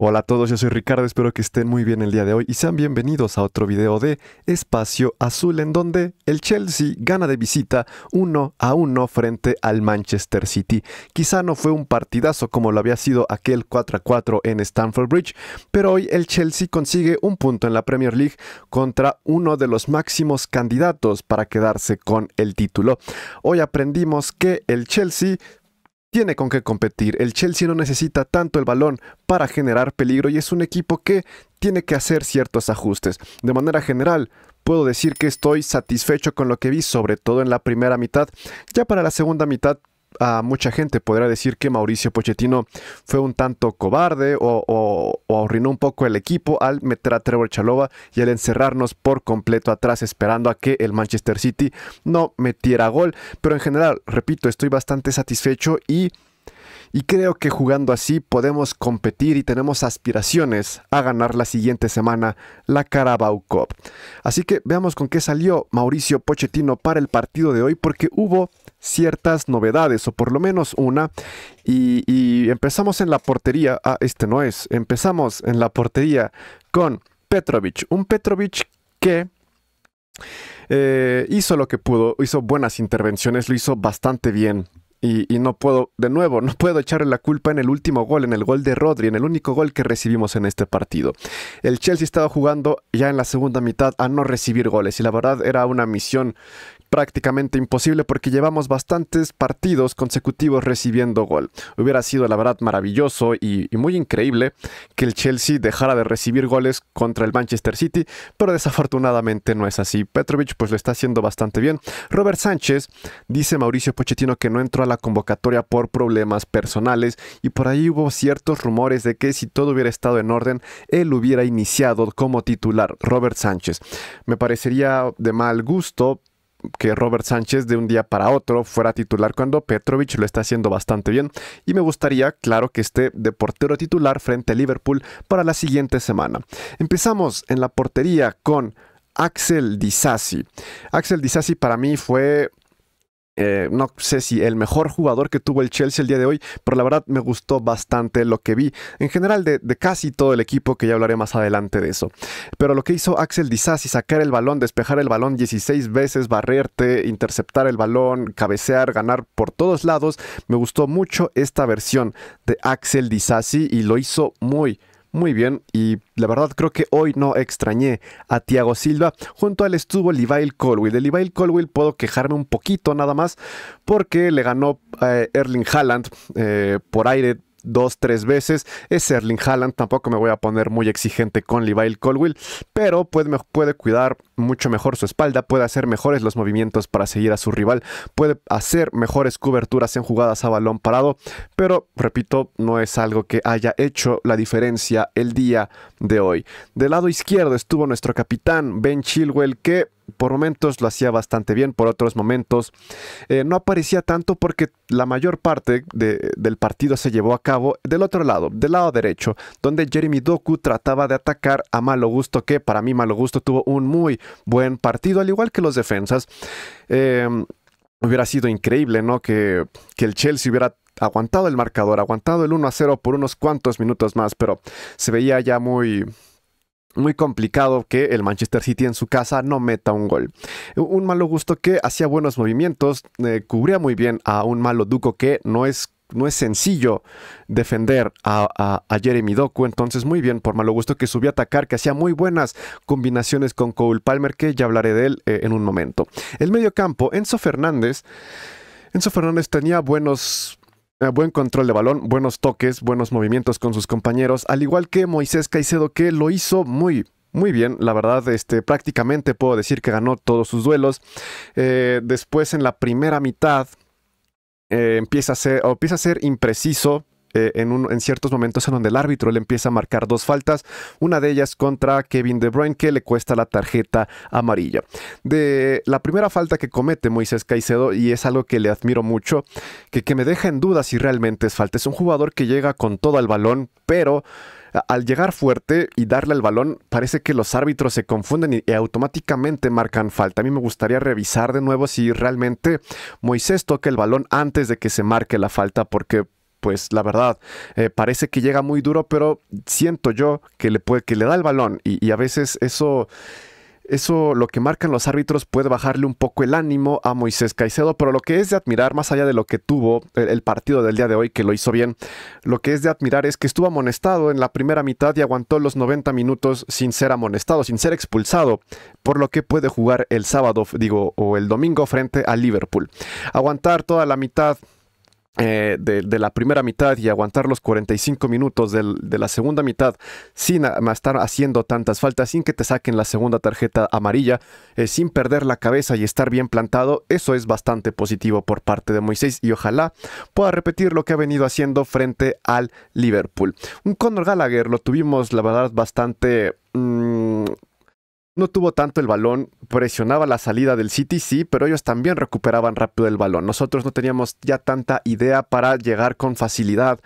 Hola a todos, yo soy Ricardo, espero que estén muy bien el día de hoy y sean bienvenidos a otro video de Espacio Azul en donde el Chelsea gana de visita 1 a 1 frente al Manchester City. Quizá no fue un partidazo como lo había sido aquel 4 a 4 en Stamford Bridge, pero hoy el Chelsea consigue un punto en la Premier League contra uno de los máximos candidatos para quedarse con el título. Hoy aprendimos que el Chelsea tiene con qué competir. El Chelsea no necesita tanto el balón para generar peligro y es un equipo que tiene que hacer ciertos ajustes. De manera general, puedo decir que estoy satisfecho con lo que vi, sobre todo en la primera mitad. Ya para la segunda mitad mucha gente podrá decir que Mauricio Pochettino fue un tanto cobarde o, arruinó un poco el equipo al meter a Trevor Chalova y al encerrarnos por completo atrás esperando a que el Manchester City no metiera gol. Pero en general, repito, estoy bastante satisfecho y... Y creo que jugando así podemos competir y tenemos aspiraciones a ganar la siguiente semana la Carabao Cup. Así que veamos con qué salió Mauricio Pochettino para el partido de hoy porque hubo ciertas novedades, o por lo menos una, y, empezamos en la portería, ah, este no es, empezamos en la portería con Petrovic, un Petrovic que... Eh, hizo lo que pudo, hizo buenas intervenciones, lo hizo bastante bien. Y, y, no puedo, de nuevo, no puedo echarle la culpa en el último gol, en el gol de Rodri, en el único gol que recibimos en este partido. El Chelsea estaba jugando ya en la segunda mitad a no recibir goles y la verdad era una misión prácticamente imposible porque llevamos bastantes partidos consecutivos recibiendo gol. Hubiera sido la verdad maravilloso y, muy increíble que el Chelsea dejara de recibir goles contra el Manchester City, pero desafortunadamente no es así. Petrovic pues lo está haciendo bastante bien. Robert Sánchez dice Mauricio Pochettino que no entró a la convocatoria por problemas personales y por ahí hubo ciertos rumores de que si todo hubiera estado en orden, él hubiera iniciado como titular Robert Sánchez. Me parecería de mal gusto que Robert Sánchez de un día para otro fuera titular cuando Petrovic lo está haciendo bastante bien y me gustaría, claro, que esté de portero titular frente a Liverpool para la siguiente semana. Empezamos en la portería con Axel Disasi. Axel Disasi para mí fue eh, no sé si el mejor jugador que tuvo el Chelsea el día de hoy, pero la verdad me gustó bastante lo que vi en general de, casi todo el equipo, que ya hablaré más adelante de eso. Pero lo que hizo Axel Disasi, sacar el balón, despejar el balón 16 veces, barrerte, interceptar el balón, cabecear, ganar por todos lados, me gustó mucho esta versión de Axel Disasi y lo hizo muy, muy bien, y la verdad creo que hoy no extrañé a Tiago Silva. Junto al estuvo Levi Colwell. De Levi Colwell puedo quejarme un poquito nada más porque le ganó eh, Erling Haaland eh, por aire dos, tres veces. Es Erling Haaland, tampoco me voy a poner muy exigente con Levi Colwell, pero puede, puede, cuidar mucho mejor su espalda, puede hacer mejores los movimientos para seguir a su rival, puede hacer mejores coberturas en jugadas a balón parado, pero repito, no es algo que haya hecho la diferencia el día de hoy. Del lado izquierdo estuvo nuestro capitán Ben Chilwell que por momentos lo hacía bastante bien, por otros momentos eh, no aparecía tanto porque la mayor parte del partido se llevó a cabo del otro lado, del lado derecho, donde Jeremy Doku trataba de atacar a Malo Gusto, que para mí Malo Gusto tuvo un muy buen partido, al igual que los defensas. Em, hubiera sido increíble, ¿no? Que, que el Chelsea hubiera aguantado el marcador, aguantado el 1 a 0 por unos cuantos minutos más, pero se veía ya muy, muy complicado que el Manchester City en su casa no meta un gol. Un malo gusto que hacía buenos movimientos, eh, cubría muy bien a un malo Duco que no es no es sencillo defender a, Jeremy Doku. Entonces, muy bien por malo gusto que subió a atacar, que hacía muy buenas combinaciones con Cole Palmer, que ya hablaré de él eh, en un momento. El medio campo, Enzo Fernández. Enzo Fernández tenía buenos Ah, buen control de balón, buenos toques, buenos movimientos con sus compañeros, al igual que Moisés Caicedo que lo hizo muy, muy bien, la verdad, este, prácticamente puedo decir que ganó todos sus duelos. Eh, después en la primera mitad eh, empieza, a ser, empieza a ser impreciso, eh, en, ciertos momentos en donde el árbitro le empieza a marcar dos faltas, una de ellas contra Kevin De Bruyne que le cuesta la tarjeta amarilla. De la primera falta que comete Moisés Caicedo, y es algo que le admiro mucho, que, me deja en duda si realmente es falta, es un jugador que llega con todo el balón, pero al llegar fuerte y darle el balón, parece que los árbitros se confunden y, automáticamente marcan falta. A mí me gustaría revisar de nuevo si realmente Moisés toca el balón antes de que se marque la falta, porque pues la verdad, eh, parece que llega muy duro, pero siento yo que le, puede, que le da el balón y, a veces eso eso lo que marcan los árbitros puede bajarle un poco el ánimo a Moisés Caicedo, pero lo que es de admirar, más allá de lo que tuvo el, partido del día de hoy, que lo hizo bien, lo que es de admirar es que estuvo amonestado en la primera mitad y aguantó los 90 minutos sin ser amonestado, sin ser expulsado, por lo que puede jugar el sábado, digo, o el domingo frente a Liverpool. Aguantar toda la mitad eh, de, la primera mitad y aguantar los 45 minutos de la segunda mitad sin estar haciendo tantas faltas, sin que te saquen la segunda tarjeta amarilla, eh, sin perder la cabeza y estar bien plantado, eso es bastante positivo por parte de Moisés y ojalá pueda repetir lo que ha venido haciendo frente al Liverpool. Un Conor Gallagher lo tuvimos, la verdad, bastante... Mm, no tuvo tanto el balón, presionaba la salida del City, sí, pero ellos también recuperaban rápido el balón. Nosotros no teníamos ya tanta idea para llegar con facilidad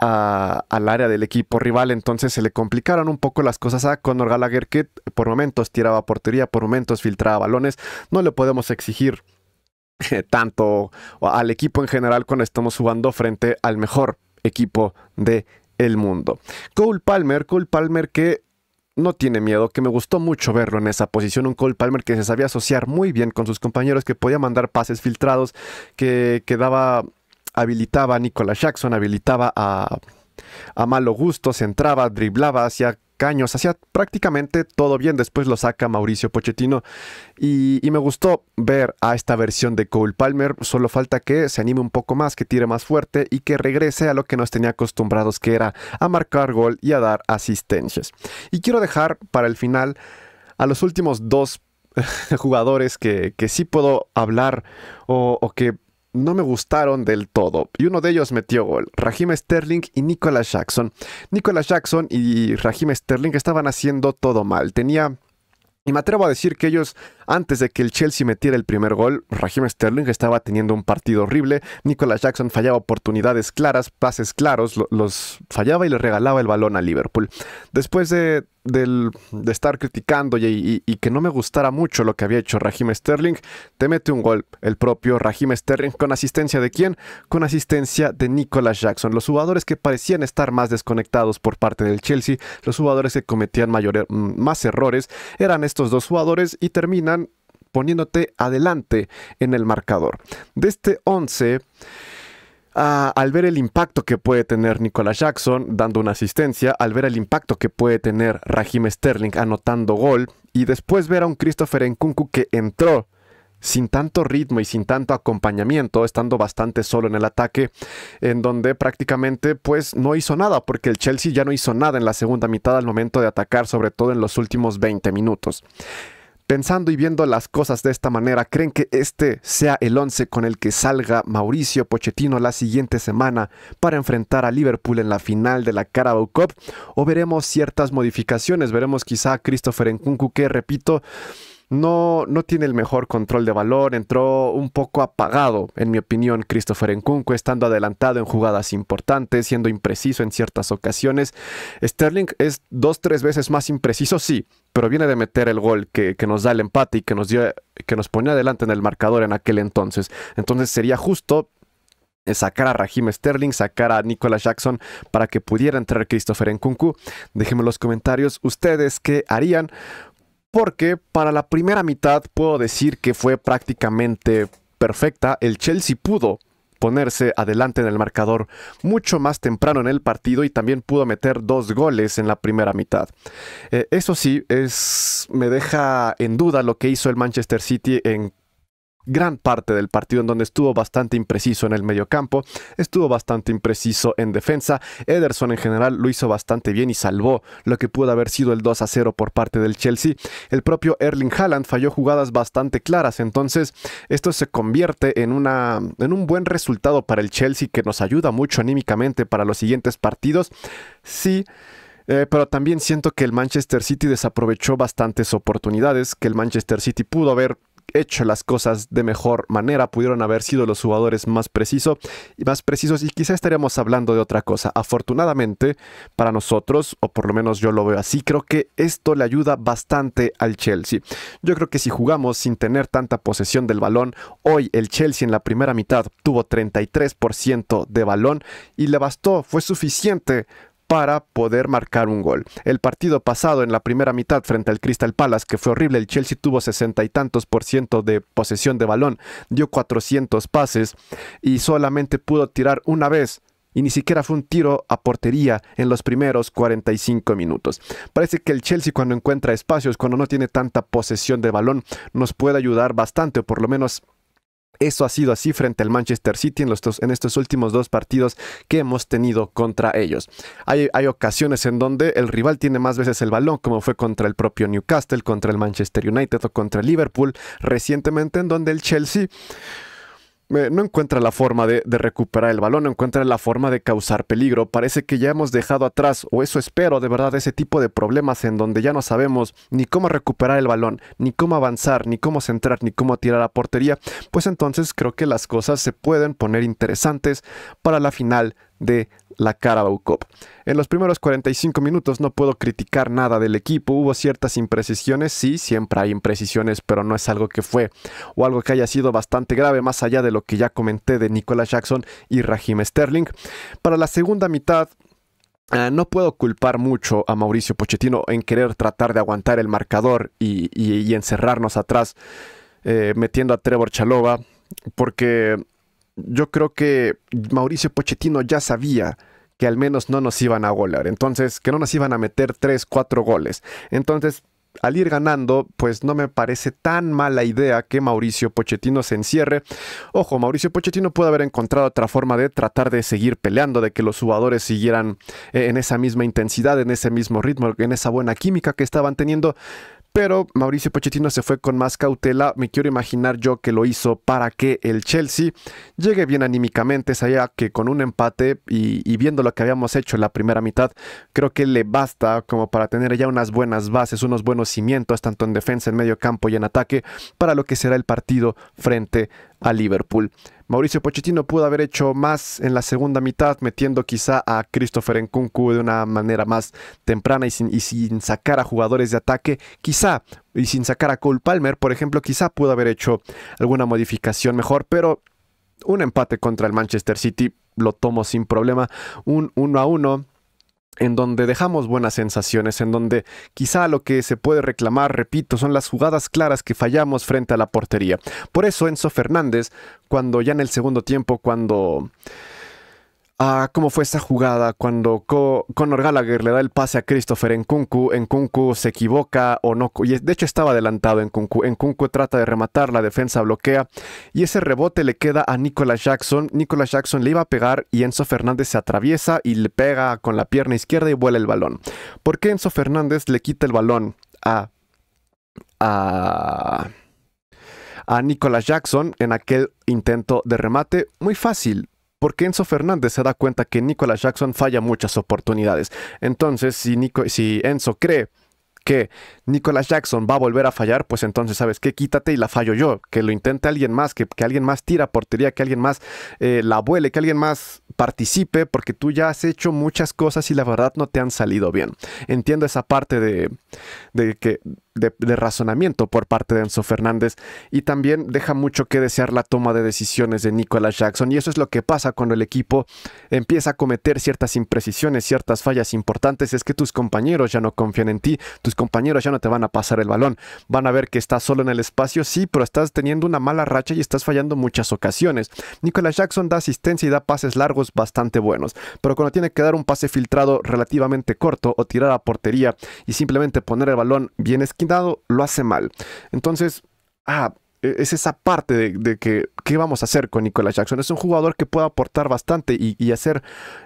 al área del equipo rival, entonces se le complicaron un poco las cosas a Conor Gallagher, que por momentos tiraba portería, por momentos filtraba balones. No le podemos exigir eh, tanto al equipo en general cuando estamos jugando frente al mejor equipo de el mundo. Cole Palmer, Cole Palmer que no tiene miedo, que me gustó mucho verlo en esa posición, un Cole Palmer que se sabía asociar muy bien con sus compañeros, que podía mandar pases filtrados, que, que daba, habilitaba a Nicolas Jackson, habilitaba a, a Malo Gusto, se entraba, driblaba, hacía Caños. Hacía prácticamente todo bien, después lo saca Mauricio Pochettino. Y, me gustó ver a esta versión de Cole Palmer. Solo falta que se anime un poco más, que tire más fuerte y que regrese a lo que nos tenía acostumbrados, que era a marcar gol y a dar asistencias. Y quiero dejar para el final a los últimos dos jugadores que, que sí puedo hablar o, o que no me gustaron del todo. Y uno de ellos metió gol, Raheem Sterling y Nicolas Jackson. Nicolas Jackson y Raheem Sterling estaban haciendo todo mal. Tenía... Y me atrevo a decir que ellos, antes de que el Chelsea metiera el primer gol, Raheem Sterling estaba teniendo un partido horrible. Nicolas Jackson fallaba oportunidades claras, pases claros, los fallaba y le regalaba el balón a Liverpool. Después de, de estar criticando y, que no me gustara mucho lo que había hecho Raheem Sterling, te mete un gol el propio Raheem Sterling. ¿Con asistencia de quién? Con asistencia de Nicholas Jackson. Los jugadores que parecían estar más desconectados por parte del Chelsea, los jugadores que cometían mm, más errores, eran estos dos jugadores y terminan poniéndote adelante en el marcador. De este 11 al ver el impacto que puede tener Nicolas Jackson dando una asistencia, al ver el impacto que puede tener Raheem Sterling anotando gol, y después ver a un Christopher Nkunku que entró sin tanto ritmo y sin tanto acompañamiento, estando bastante solo en el ataque, en donde prácticamente pues no hizo nada, porque el Chelsea ya no hizo nada en la segunda mitad al momento de atacar, sobre todo en los últimos 20 minutos. Pensando y viendo las cosas de esta manera, ¿creen que este sea el 11 con el que salga Mauricio Pochettino la siguiente semana para enfrentar a Liverpool en la final de la Carabao Cup? ¿O veremos ciertas modificaciones? Veremos quizá a Christopher Nkunku que, repito, no, no, tiene el mejor control de valor, entró un poco apagado, en mi opinión, Christopher Nkunku, estando adelantado en jugadas importantes, siendo impreciso en ciertas ocasiones. Sterling es dos, tres veces más impreciso, sí, pero viene de meter el gol que, nos da el empate y que nos, dio, que nos pone adelante en el marcador en aquel entonces. Entonces sería justo sacar a Raheem Sterling, sacar a Nicolas Jackson para que pudiera entrar Christopher Nkunku. Déjenme en los comentarios ustedes qué harían, porque para la primera mitad puedo decir que fue prácticamente perfecta. El Chelsea pudo ponerse adelante en el marcador mucho más temprano en el partido y también pudo meter dos goles en la primera mitad. Eh, eso sí, es, me deja en duda lo que hizo el Manchester City en gran parte del partido en donde estuvo bastante impreciso en el medio campo, estuvo bastante impreciso en defensa. Ederson en general lo hizo bastante bien y salvó lo que pudo haber sido el 2 a 0 por parte del Chelsea. El propio Erling Haaland falló jugadas bastante claras, entonces esto se convierte en, una, en un buen resultado para el Chelsea que nos ayuda mucho anímicamente para los siguientes partidos. Sí. Eh, pero también siento que el Manchester City desaprovechó bastantes oportunidades, que el Manchester City pudo haber hecho las cosas de mejor manera, pudieron haber sido los jugadores más, más precisos y quizá estaríamos hablando de otra cosa. Afortunadamente para nosotros, o por lo menos yo lo veo así, creo que esto le ayuda bastante al Chelsea. Yo creo que si jugamos sin tener tanta posesión del balón, hoy el Chelsea en la primera mitad tuvo 33% de balón y le bastó, fue suficiente para poder marcar un gol. El partido pasado en la primera mitad frente al Crystal Palace, que fue horrible, el Chelsea tuvo sesenta y tantos por ciento de posesión de balón, dio 400 pases y solamente pudo tirar una vez y ni siquiera fue un tiro a portería en los primeros 45 minutos. Parece que el Chelsea cuando encuentra espacios, cuando no tiene tanta posesión de balón, nos puede ayudar bastante, o por lo menos eso ha sido así frente al Manchester City en, en estos últimos dos partidos que hemos tenido contra ellos. Hay, hay, ocasiones en donde el rival tiene más veces el balón, como fue contra el propio Newcastle, contra el Manchester United o contra el Liverpool recientemente, en donde el Chelsea no encuentra la forma de, de, recuperar el balón, no encuentra la forma de causar peligro. Parece que ya hemos dejado atrás, o eso espero de verdad, ese tipo de problemas en donde ya no sabemos ni cómo recuperar el balón, ni cómo avanzar, ni cómo centrar, ni cómo tirar a portería. Pues entonces creo que las cosas se pueden poner interesantes para la final de la Carabao Cup. En los primeros 45 minutos no puedo criticar nada del equipo, hubo ciertas imprecisiones, sí, siempre hay imprecisiones, pero no es algo que fue o algo que haya sido bastante grave, más allá de lo que ya comenté de Nicolas Jackson y Raheem Sterling. Para la segunda mitad ah, no puedo culpar mucho a Mauricio Pochettino en querer tratar de aguantar el marcador y, encerrarnos atrás eh, metiendo a Trevor Chalova, porque yo creo que Mauricio Pochettino ya sabía que al menos no nos iban a golar, entonces que no nos iban a meter 3, 4 goles. Entonces, al ir ganando, pues no me parece tan mala idea que Mauricio Pochettino se encierre. Ojo, Mauricio Pochettino puede haber encontrado otra forma de tratar de seguir peleando, de que los jugadores siguieran eh, en esa misma intensidad, en ese mismo ritmo, en esa buena química que estaban teniendo pero Mauricio Pochettino se fue con más cautela. Me quiero imaginar yo que lo hizo para que el Chelsea llegue bien anímicamente, sabía que con un empate y, y, viendo lo que habíamos hecho en la primera mitad, creo que le basta como para tener ya unas buenas bases, unos buenos cimientos, tanto en defensa, en medio campo y en ataque, para lo que será el partido frente a Liverpool. Mauricio Pochettino pudo haber hecho más en la segunda mitad, metiendo quizá a Christopher Nkunku de una manera más temprana y sin, y sin sacar a jugadores de ataque. Quizá y sin sacar a Cole Palmer, por ejemplo, quizá pudo haber hecho alguna modificación mejor, pero un empate contra el Manchester City lo tomo sin problema. Un 1 a 1 en donde dejamos buenas sensaciones, en donde quizá lo que se puede reclamar, repito, son las jugadas claras que fallamos frente a la portería. Por eso Enzo Fernández, cuando ya en el segundo tiempo, cuando Ah, cómo fue esa jugada cuando Conor Gallagher le da el pase a Christopher en Kunku. En Kunku se equivoca o no. Y de hecho estaba adelantado en Kunku. En Kunku trata de rematar, la defensa bloquea. Y ese rebote le queda a Nicolas Jackson. Nicolas Jackson le iba a pegar y Enzo Fernández se atraviesa y le pega con la pierna izquierda y vuela el balón. ¿Por qué Enzo Fernández le quita el balón a. a. a Nicolas Jackson en aquel intento de remate? Muy fácil porque Enzo Fernández se da cuenta que Nicolas Jackson falla muchas oportunidades. Entonces, si, Enzo cree que Nicolas Jackson va a volver a fallar, pues entonces, ¿sabes qué? Quítate y la fallo yo. Que lo intente alguien más, que, alguien más tira portería, que alguien más eh, la vuele, que alguien más participe, porque tú ya has hecho muchas cosas y la verdad no te han salido bien. Entiendo esa parte de, de que de, razonamiento por parte de Enzo Fernández y también deja mucho que desear la toma de decisiones de Nicolas Jackson y eso es lo que pasa cuando el equipo empieza a cometer ciertas imprecisiones, ciertas fallas importantes, es que tus compañeros ya no confían en ti, tus compañeros ya no te van a pasar el balón, van a ver que estás solo en el espacio, sí, pero estás teniendo una mala racha y estás fallando muchas ocasiones. Nicolas Jackson da asistencia y da pases largos bastante buenos, pero cuando tiene que dar un pase filtrado relativamente corto o tirar a portería y simplemente poner el balón, bien esquinado dado lo hace mal. Entonces, ah, e-, es esa parte de, que qué vamos a hacer con Nicolas Jackson. Es un jugador que puede aportar bastante y, hacer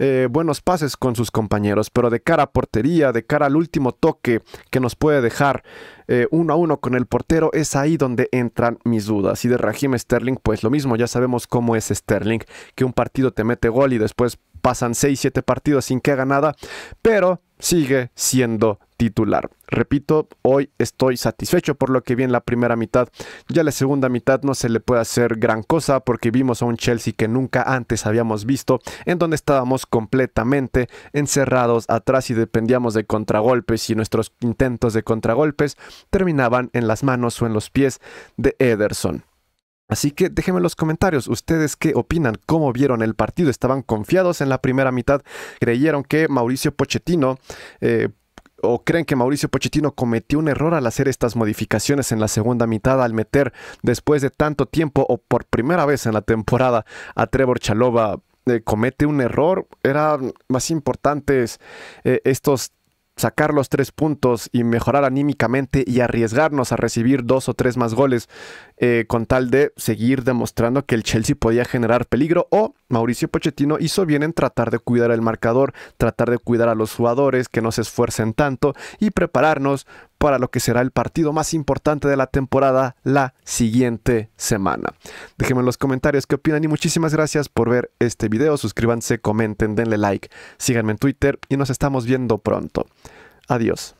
eh, buenos pases con sus compañeros, pero de cara a portería, de cara al último toque que nos puede dejar eh, uno a uno con el portero, es ahí donde entran mis dudas. Y de Raheem Sterling, pues lo mismo, ya sabemos cómo es Sterling, que un partido te mete gol y después pasan 6, 7 partidos sin que haga nada, pero sigue siendo titular. Repito, hoy estoy satisfecho por lo que vi en la primera mitad. Ya la segunda mitad no se le puede hacer gran cosa porque vimos a un Chelsea que nunca antes habíamos visto, en donde estábamos completamente encerrados atrás y dependíamos de contragolpes y nuestros intentos de contragolpes terminaban en las manos o en los pies de Ederson. Así que déjenme en los comentarios ustedes qué opinan, cómo vieron el partido, estaban confiados en la primera mitad, creyeron que Mauricio Pochettino eh, o creen que Mauricio Pochettino cometió un error al hacer estas modificaciones en la segunda mitad al meter después de tanto tiempo o por primera vez en la temporada a Trevor Chalova eh, comete un error, era más importantes eh, estos sacar los tres puntos y mejorar anímicamente y arriesgarnos a recibir dos o tres más goles eh, con tal de seguir demostrando que el Chelsea podía generar peligro o Mauricio Pochettino hizo bien en tratar de cuidar el marcador, tratar de cuidar a los jugadores que no se esfuercen tanto y prepararnos para lo que será el partido más importante de la temporada la siguiente semana. Déjenme en los comentarios qué opinan y muchísimas gracias por ver este video. Suscríbanse, comenten, denle like, síganme en Twitter y nos estamos viendo pronto. Adiós.